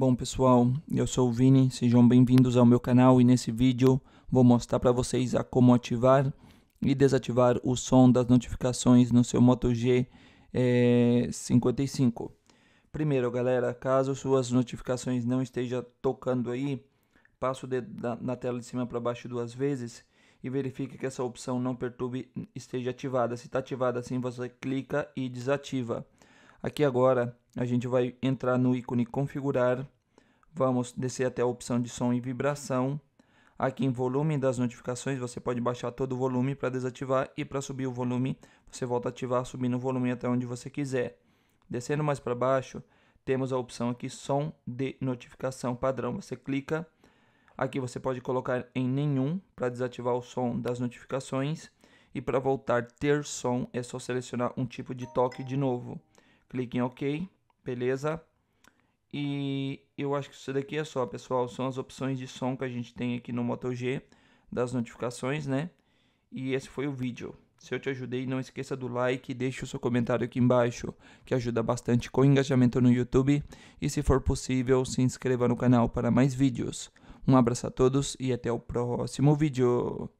Bom pessoal, eu sou o Vini, sejam bem-vindos ao meu canal e nesse vídeo vou mostrar para vocês a como ativar e desativar o som das notificações no seu Moto G é, 55. Primeiro galera, caso suas notificações não estejam tocando aí, passe o dedo na tela de cima para baixo duas vezes e verifique que essa opção não perturbe esteja ativada. Se está ativada assim, você clica e desativa. Aqui agora a gente vai entrar no ícone configurar, vamos descer até a opção de som e vibração. Aqui em volume das notificações você pode baixar todo o volume para desativar e para subir o volume você volta a ativar subindo o volume até onde você quiser. Descendo mais para baixo temos a opção aqui som de notificação padrão, você clica. Aqui você pode colocar em nenhum para desativar o som das notificações e para voltar ter som é só selecionar um tipo de toque de novo clique em OK, beleza? E eu acho que isso daqui é só, pessoal. São as opções de som que a gente tem aqui no Moto G, das notificações, né? E esse foi o vídeo. Se eu te ajudei, não esqueça do like e deixe o seu comentário aqui embaixo, que ajuda bastante com o engajamento no YouTube. E se for possível, se inscreva no canal para mais vídeos. Um abraço a todos e até o próximo vídeo.